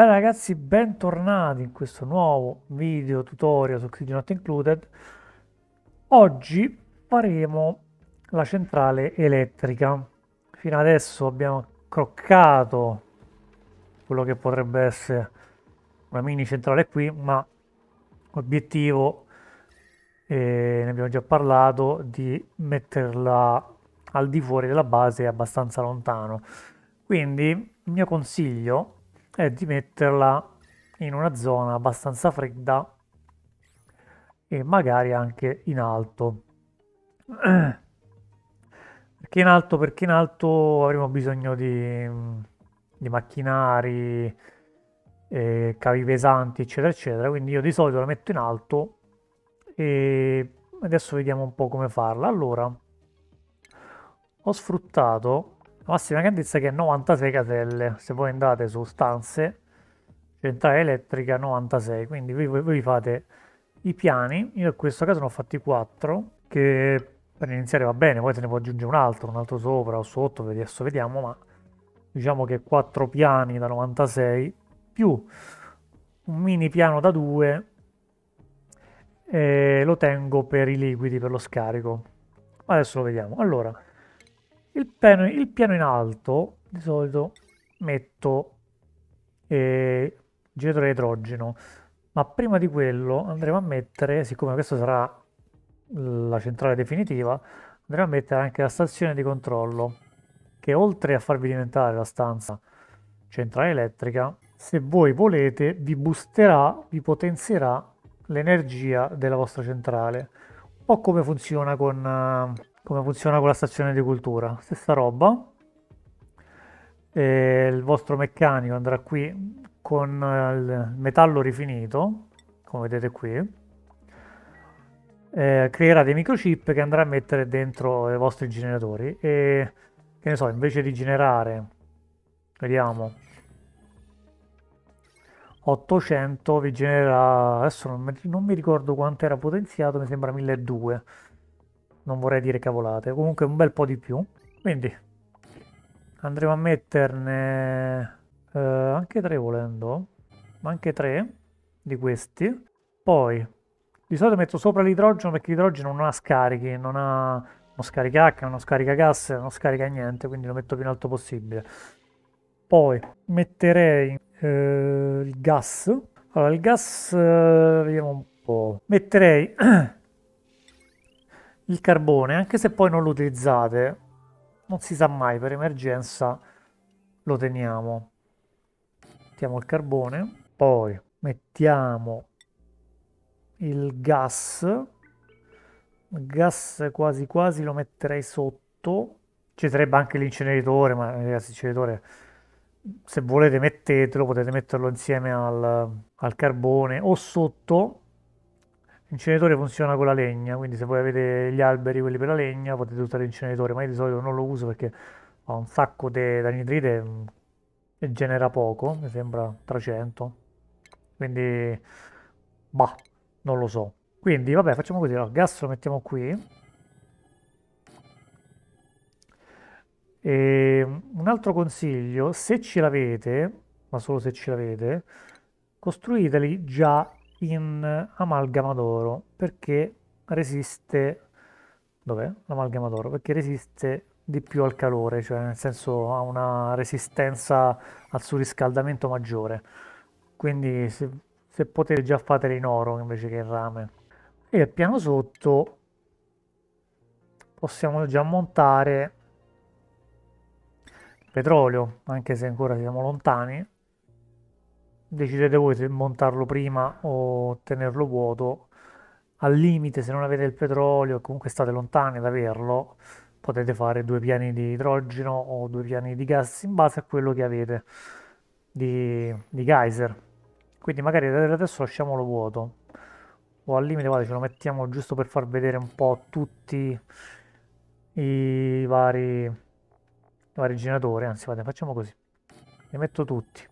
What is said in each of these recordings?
Bene ragazzi, bentornati in questo nuovo video tutorial su City Not Included. Oggi faremo la centrale elettrica. Fino adesso abbiamo croccato quello che potrebbe essere una mini centrale qui, ma l'obiettivo, eh, ne abbiamo già parlato, di metterla al di fuori della base abbastanza lontano. Quindi il mio consiglio è di metterla in una zona abbastanza fredda e magari anche in alto. Perché in alto? Perché in alto avremo bisogno di, di macchinari, eh, cavi pesanti, eccetera, eccetera. Quindi io di solito la metto in alto e adesso vediamo un po' come farla. Allora, ho sfruttato massima grandezza che è 96 caselle se voi andate su stanze centrale elettrica 96 quindi voi, voi fate i piani io in questo caso ne ho fatti 4 che per iniziare va bene poi se ne può aggiungere un altro un altro sopra o sotto adesso vediamo ma diciamo che 4 piani da 96 più un mini piano da 2 eh, lo tengo per i liquidi per lo scarico adesso lo vediamo allora il piano, il piano in alto di solito metto eh, generatore idrogeno, ma prima di quello andremo a mettere, siccome questa sarà la centrale definitiva, andremo a mettere anche la stazione di controllo, che oltre a farvi diventare la stanza centrale elettrica, se voi volete vi boosterà, vi potenzierà l'energia della vostra centrale. Un po' come funziona con... Uh, come funziona con la stazione di cultura stessa roba e il vostro meccanico andrà qui con eh, il metallo rifinito come vedete qui eh, creerà dei microchip che andrà a mettere dentro i vostri generatori e che ne so invece di generare vediamo 800 vi genererà adesso non mi, non mi ricordo quanto era potenziato mi sembra 1200 non vorrei dire cavolate, comunque un bel po' di più. Quindi andremo a metterne eh, anche tre volendo, ma anche tre di questi. Poi di solito metto sopra l'idrogeno perché l'idrogeno non ha scarichi, non ha non scarica H, non scarica gas, non scarica niente, quindi lo metto più in alto possibile. Poi metterei eh, il gas. Allora, il gas, eh, vediamo un po'. Metterei il carbone, anche se poi non lo utilizzate, non si sa mai, per emergenza lo teniamo. Mettiamo il carbone, poi mettiamo il gas, il gas quasi quasi lo metterei sotto, ci sarebbe anche l'inceneritore, ma ragazzi l'inceneritore se volete mettetelo, potete metterlo insieme al, al carbone o sotto L'inceneritore funziona con la legna, quindi se voi avete gli alberi, quelli per la legna, potete usare l'inceneritore, ma io di solito non lo uso perché ha un sacco di anidride mm, e genera poco, mi sembra 300. Quindi, bah, non lo so. Quindi, vabbè, facciamo così, allora, il gas lo mettiamo qui. E un altro consiglio, se ce l'avete, ma solo se ce l'avete, costruiteli già in amalgama d'oro perché resiste dov'è? l'amalgama d'oro perché resiste di più al calore cioè nel senso ha una resistenza al surriscaldamento maggiore quindi se, se potete già fatele in oro invece che in rame e al piano sotto possiamo già montare petrolio anche se ancora siamo lontani decidete voi se montarlo prima o tenerlo vuoto. Al limite, se non avete il petrolio o comunque state lontani da averlo, potete fare due piani di idrogeno o due piani di gas in base a quello che avete di, di geyser. Quindi magari adesso lasciamolo vuoto. O al limite, guarda, ce lo mettiamo giusto per far vedere un po' tutti i vari, i vari generatori. Anzi, guarda, facciamo così. Li metto tutti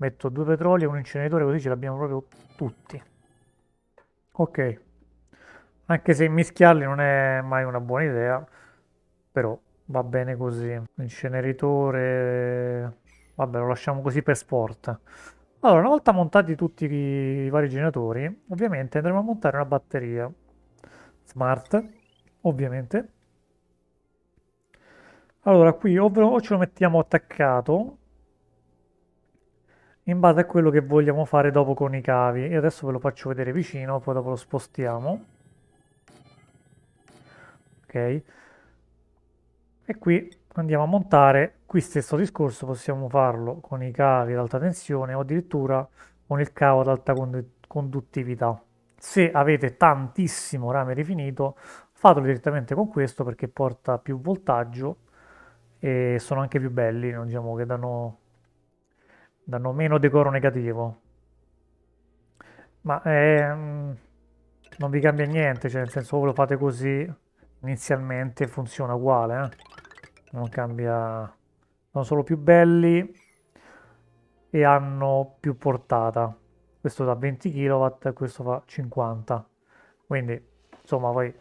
Metto due petroli e un inceneritore così ce l'abbiamo proprio tutti. Ok. Anche se mischiarli non è mai una buona idea, però va bene così. Inceneritore... Vabbè, lo lasciamo così per sport. Allora, una volta montati tutti i vari generatori, ovviamente andremo a montare una batteria smart, ovviamente. Allora, qui o ce lo mettiamo attaccato, in base a quello che vogliamo fare dopo con i cavi Io adesso ve lo faccio vedere vicino poi dopo lo spostiamo ok e qui andiamo a montare qui stesso discorso possiamo farlo con i cavi ad alta tensione o addirittura con il cavo ad alta conduttività se avete tantissimo rame rifinito fatelo direttamente con questo perché porta più voltaggio e sono anche più belli diciamo che danno danno meno decoro negativo ma ehm, non vi cambia niente cioè nel senso lo fate così inizialmente funziona uguale eh? non cambia sono solo più belli e hanno più portata questo da 20 kW e questo fa 50 quindi insomma voi...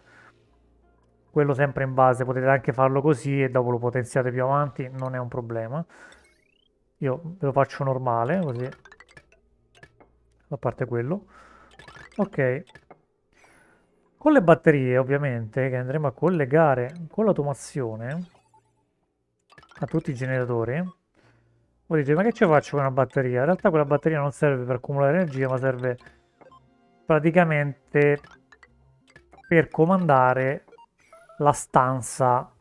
quello sempre in base potete anche farlo così e dopo lo potenziate più avanti non è un problema io ve lo faccio normale, così. A parte quello. Ok. Con le batterie, ovviamente, che andremo a collegare con l'automazione a tutti i generatori. Voi dite, ma che ci faccio con una batteria? In realtà quella batteria non serve per accumulare energia, ma serve praticamente per comandare la stanza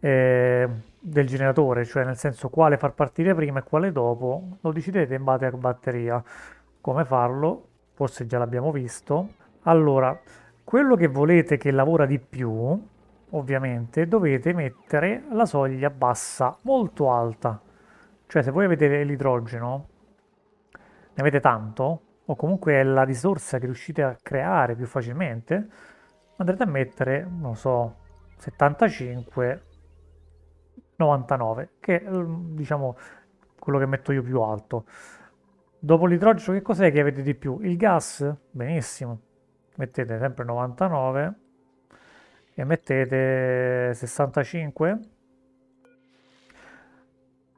eh, del generatore, cioè nel senso quale far partire prima e quale dopo, lo decidete in base a batteria. Come farlo? Forse già l'abbiamo visto. Allora, quello che volete che lavora di più, ovviamente, dovete mettere la soglia bassa, molto alta. Cioè se voi avete l'idrogeno, ne avete tanto, o comunque è la risorsa che riuscite a creare più facilmente, andrete a mettere, non so, 75 99, che è ehm, diciamo, quello che metto io più alto. Dopo l'idrogeno che cos'è che avete di più? Il gas? Benissimo. Mettete sempre 99 e mettete 65.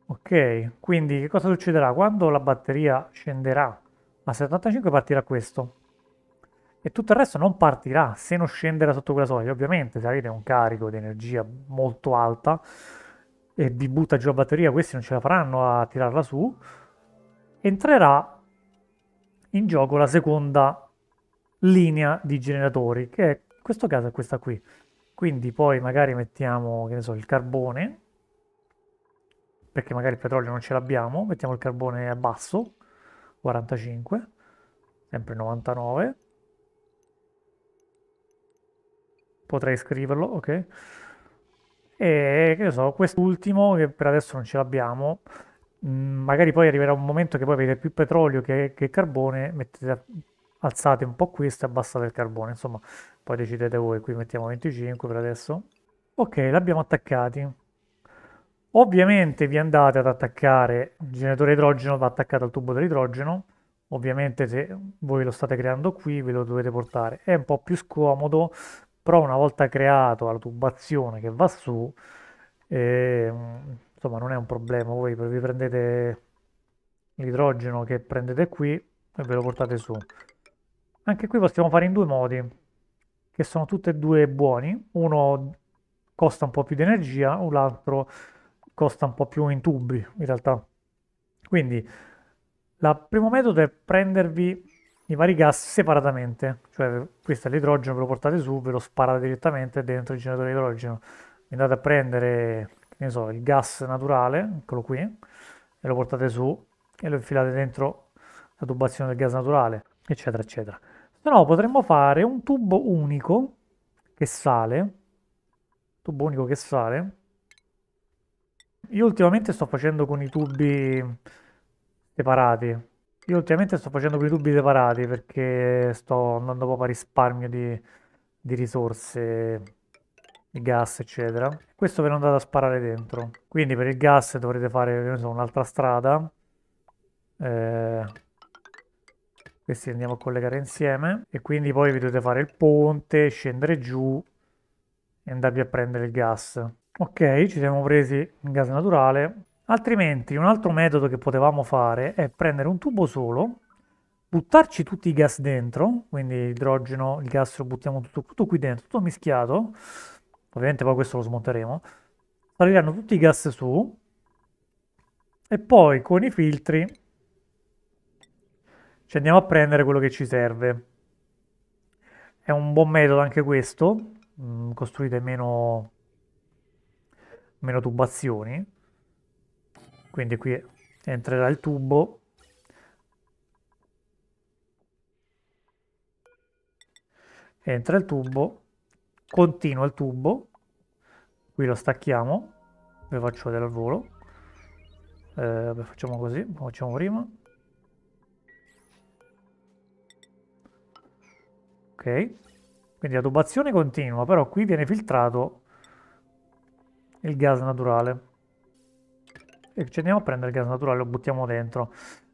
Ok, quindi che cosa succederà? Quando la batteria scenderà a 75 partirà questo. E tutto il resto non partirà se non scenderà sotto quella soglia. Ovviamente se avete un carico di energia molto alta e vi butta giù la batteria, questi non ce la faranno a tirarla su, entrerà in gioco la seconda linea di generatori, che è, in questo caso è questa qui. Quindi poi magari mettiamo, che ne so, il carbone, perché magari il petrolio non ce l'abbiamo, mettiamo il carbone a basso, 45, sempre 99. Potrei scriverlo, ok. E che ne so, quest'ultimo, che per adesso non ce l'abbiamo, mm, magari poi arriverà un momento che poi avete più petrolio che, che carbone, mettete, alzate un po' questo e abbassate il carbone, insomma, poi decidete voi, qui mettiamo 25 per adesso. Ok, l'abbiamo attaccati. Ovviamente vi andate ad attaccare, il generatore idrogeno va attaccato al tubo dell'idrogeno, ovviamente se voi lo state creando qui ve lo dovete portare, è un po' più scomodo però una volta creato la tubazione che va su, eh, insomma non è un problema, voi vi prendete l'idrogeno che prendete qui e ve lo portate su. Anche qui possiamo fare in due modi, che sono tutti e due buoni, uno costa un po' più di energia, l'altro costa un po' più in tubi in realtà. Quindi il primo metodo è prendervi i vari gas separatamente, cioè questo è l'idrogeno, ve lo portate su, ve lo sparate direttamente dentro il generatore di idrogeno. Andate a prendere, ne so, il gas naturale, eccolo qui, e lo portate su e lo infilate dentro la tubazione del gas naturale, eccetera, eccetera. Se no potremmo fare un tubo unico che sale, tubo unico che sale. Io ultimamente sto facendo con i tubi separati, io ultimamente sto facendo quei tubi separati perché sto andando proprio a risparmio di, di risorse, di gas, eccetera. Questo ve lo andate a sparare dentro. Quindi per il gas dovrete fare, so, un'altra strada. Eh, questi andiamo a collegare insieme. E quindi poi vi dovete fare il ponte, scendere giù e andarvi a prendere il gas. Ok, ci siamo presi il gas naturale. Altrimenti un altro metodo che potevamo fare è prendere un tubo solo, buttarci tutti i gas dentro, quindi idrogeno, il gas lo buttiamo tutto, tutto qui dentro, tutto mischiato, ovviamente poi questo lo smonteremo, saliranno tutti i gas su e poi con i filtri ci andiamo a prendere quello che ci serve. È un buon metodo anche questo, mm, costruite meno, meno tubazioni quindi qui entrerà il tubo entra il tubo continua il tubo qui lo stacchiamo ve faccio vedere al volo eh, facciamo così lo facciamo prima ok quindi la tubazione continua però qui viene filtrato il gas naturale ci andiamo a prendere il gas naturale, lo buttiamo dentro.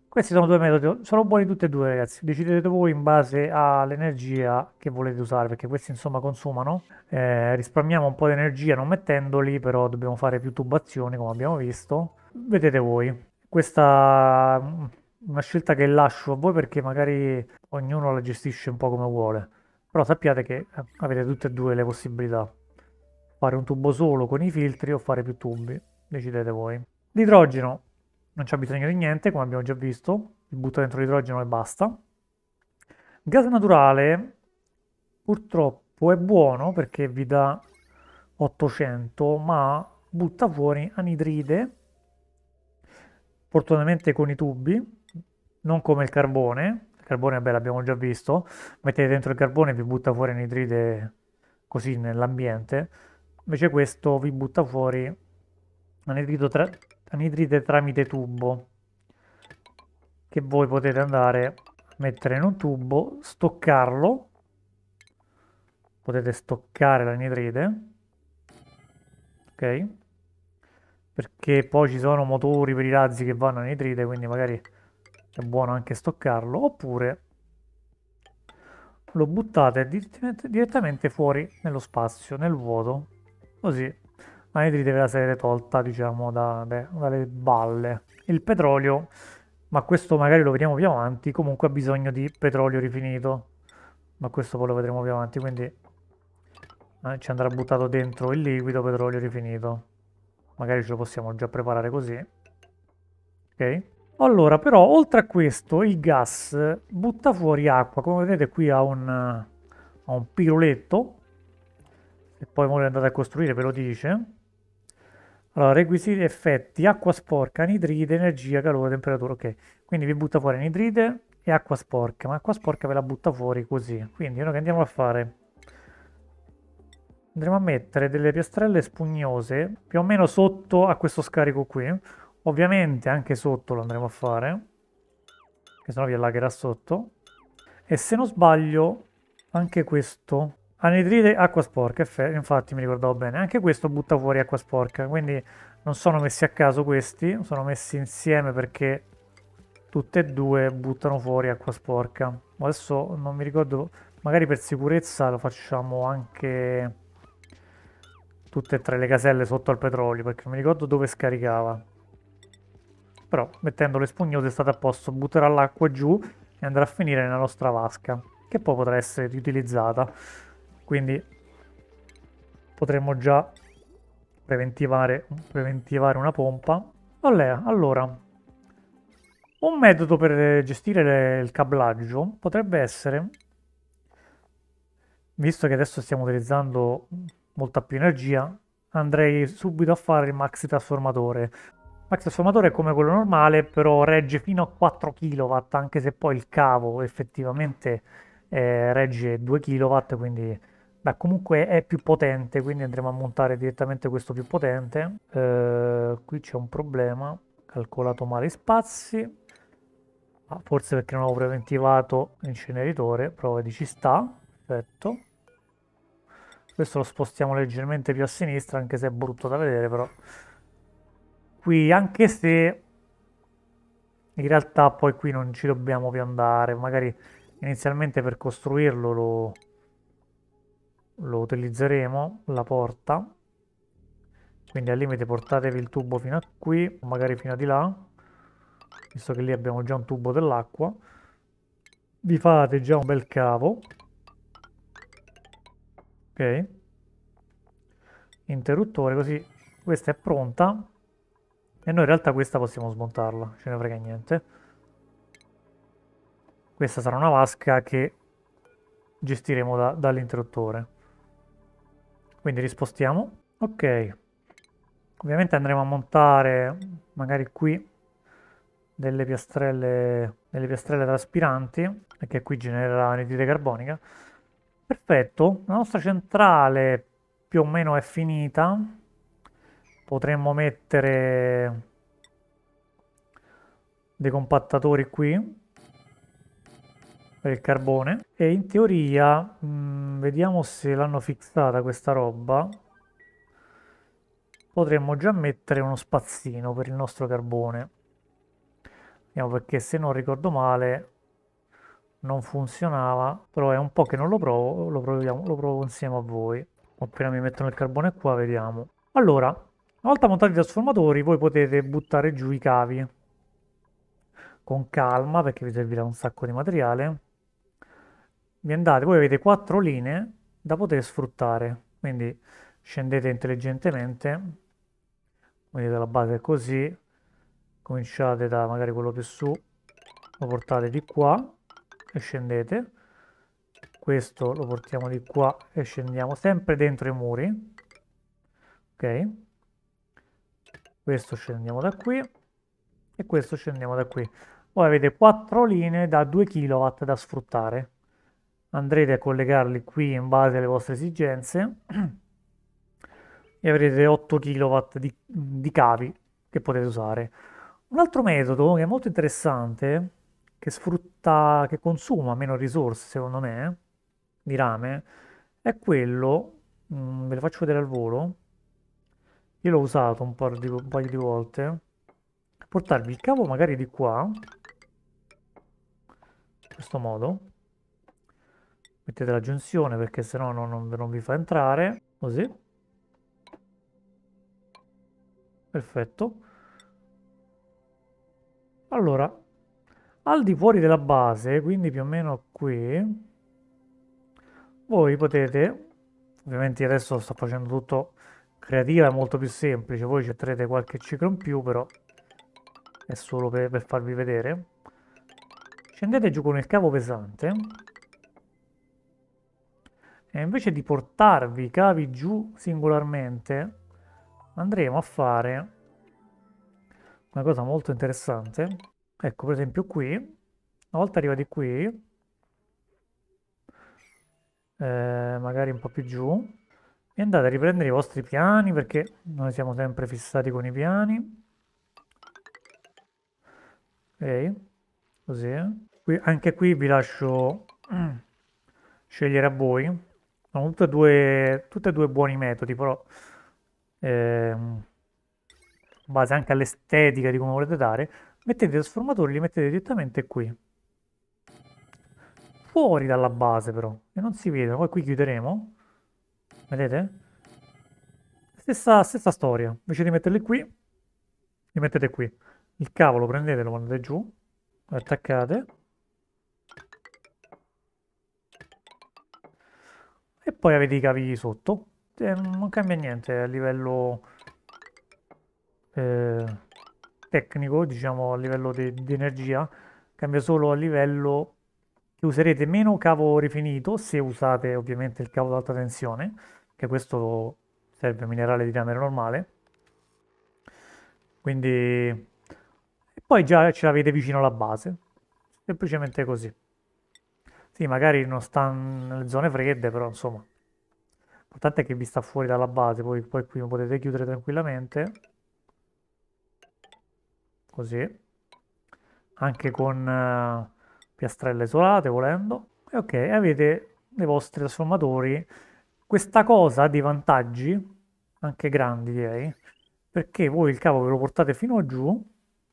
Questi sono due metodi, sono buoni tutti e due ragazzi, decidete voi in base all'energia che volete usare, perché questi insomma consumano, eh, risparmiamo un po' di energia non mettendoli, però dobbiamo fare più tubazioni come abbiamo visto, vedete voi. Questa è una scelta che lascio a voi perché magari ognuno la gestisce un po' come vuole, però sappiate che eh, avete tutte e due le possibilità, fare un tubo solo con i filtri o fare più tubi, decidete voi. L'idrogeno non c'è bisogno di niente, come abbiamo già visto, il butto dentro l'idrogeno e basta. gas naturale purtroppo è buono perché vi dà 800, ma butta fuori anidride, fortunatamente con i tubi, non come il carbone, il carbone beh l'abbiamo già visto, mettete dentro il carbone e vi butta fuori anidride così nell'ambiente, invece questo vi butta fuori anidrido tra anidride tramite tubo che voi potete andare a mettere in un tubo, stoccarlo, potete stoccare l'anidride, ok? Perché poi ci sono motori per i razzi che vanno anidride, quindi magari è buono anche stoccarlo, oppure lo buttate direttamente fuori nello spazio, nel vuoto, così l'anidride deve essere tolta, diciamo, da, da, dalle balle. Il petrolio, ma questo magari lo vediamo più avanti, comunque ha bisogno di petrolio rifinito. Ma questo poi lo vedremo più avanti, quindi eh, ci andrà buttato dentro il liquido petrolio rifinito. Magari ce lo possiamo già preparare così. Ok? Allora, però, oltre a questo, il gas butta fuori acqua. Come vedete qui ha un, ha un piroletto. E poi ora andate a costruire, ve lo dice. Allora, requisiti, effetti, acqua sporca, anidride, energia, calore, temperatura, ok. Quindi vi butta fuori anidride e acqua sporca, ma acqua sporca ve la butta fuori così. Quindi noi che andiamo a fare? Andremo a mettere delle piastrelle spugnose più o meno sotto a questo scarico qui. Ovviamente anche sotto lo andremo a fare, che sennò vi allagherà sotto. E se non sbaglio, anche questo Anidride, acqua sporca, infatti mi ricordavo bene. Anche questo butta fuori acqua sporca, quindi non sono messi a caso questi, sono messi insieme perché tutte e due buttano fuori acqua sporca. Adesso non mi ricordo, magari per sicurezza lo facciamo anche tutte e tre le caselle sotto al petrolio, perché non mi ricordo dove scaricava. Però mettendo le spugnose è stato a posto, butterà l'acqua giù e andrà a finire nella nostra vasca, che poi potrà essere riutilizzata quindi potremmo già preventivare, preventivare una pompa. Allora, allora, un metodo per gestire le, il cablaggio potrebbe essere, visto che adesso stiamo utilizzando molta più energia, andrei subito a fare il maxi trasformatore. Max trasformatore è come quello normale, però regge fino a 4 kW, anche se poi il cavo effettivamente eh, regge 2 kW, quindi Beh, comunque è più potente, quindi andremo a montare direttamente questo più potente. Eh, qui c'è un problema, calcolato male i spazi. Ah, forse perché non avevo preventivato l'inceneritore, prova di ci sta, perfetto. Questo lo spostiamo leggermente più a sinistra, anche se è brutto da vedere, però... Qui, anche se... In realtà poi qui non ci dobbiamo più andare, magari inizialmente per costruirlo lo lo utilizzeremo, la porta. Quindi al limite portatevi il tubo fino a qui, magari fino a di là, visto che lì abbiamo già un tubo dell'acqua. Vi fate già un bel cavo. Ok. Interruttore, così questa è pronta. E noi in realtà questa possiamo smontarla, ce ne frega niente. Questa sarà una vasca che gestiremo da, dall'interruttore. Quindi rispostiamo. Ok. Ovviamente andremo a montare magari qui delle piastrelle, delle piastrelle traspiranti, perché qui genererà anidride carbonica. Perfetto, la nostra centrale più o meno è finita. Potremmo mettere dei compattatori qui il carbone e in teoria mh, mm, vediamo se l'hanno fissata questa roba potremmo già mettere uno spazzino per il nostro carbone vediamo perché se non ricordo male non funzionava però è un po' che non lo provo lo proviamo lo provo insieme a voi appena mi mettono il carbone qua vediamo allora una volta montati i trasformatori voi potete buttare giù i cavi con calma perché vi servirà un sacco di materiale vi andate, voi avete quattro linee da poter sfruttare, quindi scendete intelligentemente, vedete la base è così, cominciate da magari quello più su, lo portate di qua e scendete, questo lo portiamo di qua e scendiamo sempre dentro i muri, ok? Questo scendiamo da qui e questo scendiamo da qui. Voi avete quattro linee da 2 kW da sfruttare andrete a collegarli qui in base alle vostre esigenze e avrete 8 kW di, di cavi che potete usare. Un altro metodo che è molto interessante, che sfrutta, che consuma meno risorse secondo me, di rame, è quello, mh, mm, ve lo faccio vedere al volo, io l'ho usato un, di, un paio di volte, portarvi il cavo magari di qua, in questo modo, mettete la giunzione perché sennò non, non, non vi fa entrare così perfetto allora al di fuori della base quindi più o meno qui voi potete ovviamente adesso sto facendo tutto creativa è molto più semplice voi cercherete qualche ciclo in più però è solo per, per farvi vedere scendete giù con il cavo pesante e invece di portarvi i cavi giù singolarmente, andremo a fare una cosa molto interessante. Ecco, per esempio qui, una volta arrivati qui, eh, magari un po' più giù, e andate a riprendere i vostri piani, perché noi siamo sempre fissati con i piani. Ok, così. Qui, anche qui vi lascio scegliere a voi sono tutte e due, tutte e due buoni metodi, però ehm, in base anche all'estetica di come volete dare, mettete i trasformatori, li mettete direttamente qui. Fuori dalla base però, e non si vedono. Poi qui chiuderemo, vedete? Stessa, stessa storia, invece di metterli qui, li mettete qui. Il cavolo lo prendete, lo mandate giù, lo attaccate e poi avete i cavi sotto. Eh, non cambia niente a livello eh, tecnico, diciamo a livello di energia, cambia solo a livello che userete meno cavo rifinito se usate ovviamente il cavo ad alta tensione, che questo serve minerale di camera normale. Quindi e poi già ce l'avete vicino alla base, semplicemente così. Sì, magari non sta nelle zone fredde, però insomma, l'importante è che vi sta fuori dalla base, poi, poi qui lo potete chiudere tranquillamente, così, anche con uh, piastrelle isolate volendo. E ok, avete i vostri trasformatori questa cosa di vantaggi, anche grandi direi, perché voi il cavo ve lo portate fino a giù,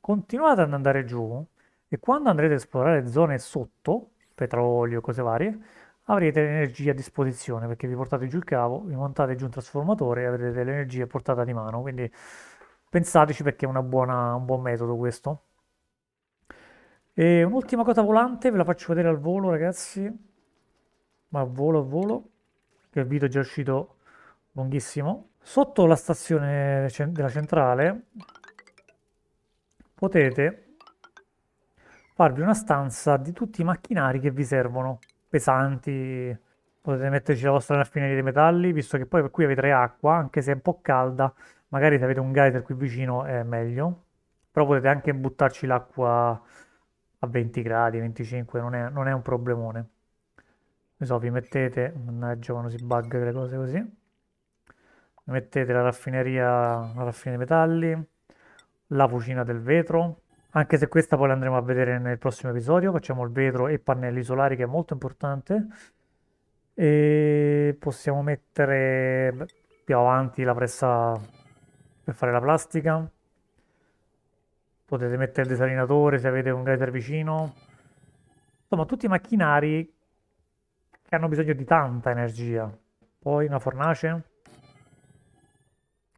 continuate ad andare giù e quando andrete a esplorare zone sotto, petrolio, cose varie, avrete l'energia a disposizione perché vi portate giù il cavo, vi montate giù un trasformatore e avrete l'energia portata di mano. Quindi pensateci perché è buona, un buon metodo questo. E un'ultima cosa volante, ve la faccio vedere al volo ragazzi, ma al volo al volo, che il video è già uscito lunghissimo. Sotto la stazione della centrale potete farvi una stanza di tutti i macchinari che vi servono, pesanti, potete metterci la vostra raffineria dei metalli, visto che poi per qui avete acqua, anche se è un po' calda, magari se avete un geyser qui vicino è meglio, però potete anche buttarci l'acqua a 20 gradi, 25, non è, non è un problemone. Ne so, vi mettete, mannaggia quando si bugga le cose così, mettete la raffineria, la raffineria dei metalli, la cucina del vetro, anche se questa poi la andremo a vedere nel prossimo episodio, facciamo il vetro e pannelli solari che è molto importante e possiamo mettere più avanti la pressa per fare la plastica potete mettere il desalinatore se avete un grater vicino insomma tutti i macchinari che hanno bisogno di tanta energia poi una fornace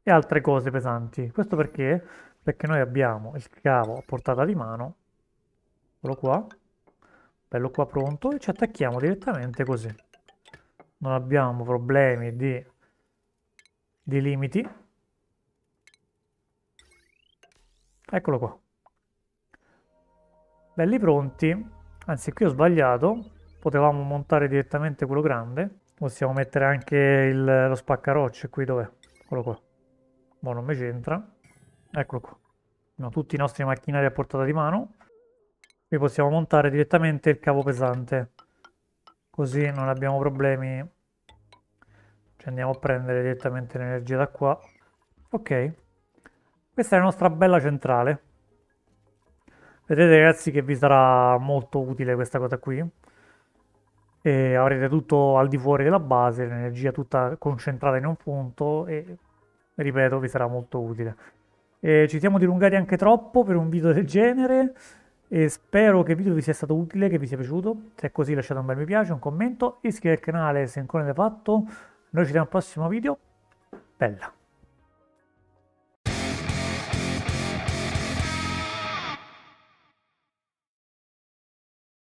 e altre cose pesanti questo perché perché noi abbiamo il cavo a portata di mano, quello qua, bello qua pronto, e ci attacchiamo direttamente così. Non abbiamo problemi di, di limiti. Eccolo qua. Belli pronti. Anzi, qui ho sbagliato. Potevamo montare direttamente quello grande. Possiamo mettere anche il, lo spaccarocce qui, dov'è? eccolo qua. Ma non mi c'entra. Eccolo qua. Abbiamo tutti i nostri macchinari a portata di mano. Qui possiamo montare direttamente il cavo pesante. Così non abbiamo problemi. Ci andiamo a prendere direttamente l'energia da qua. Ok. Questa è la nostra bella centrale. Vedete ragazzi che vi sarà molto utile questa cosa qui. E avrete tutto al di fuori della base, l'energia tutta concentrata in un punto e ripeto vi sarà molto utile. Eh, ci siamo dilungati anche troppo per un video del genere. E spero che il video vi sia stato utile, che vi sia piaciuto. Se è così lasciate un bel mi piace, un commento, iscrivetevi al canale se ancora non l'avete fatto. Noi ci vediamo al prossimo video. Bella!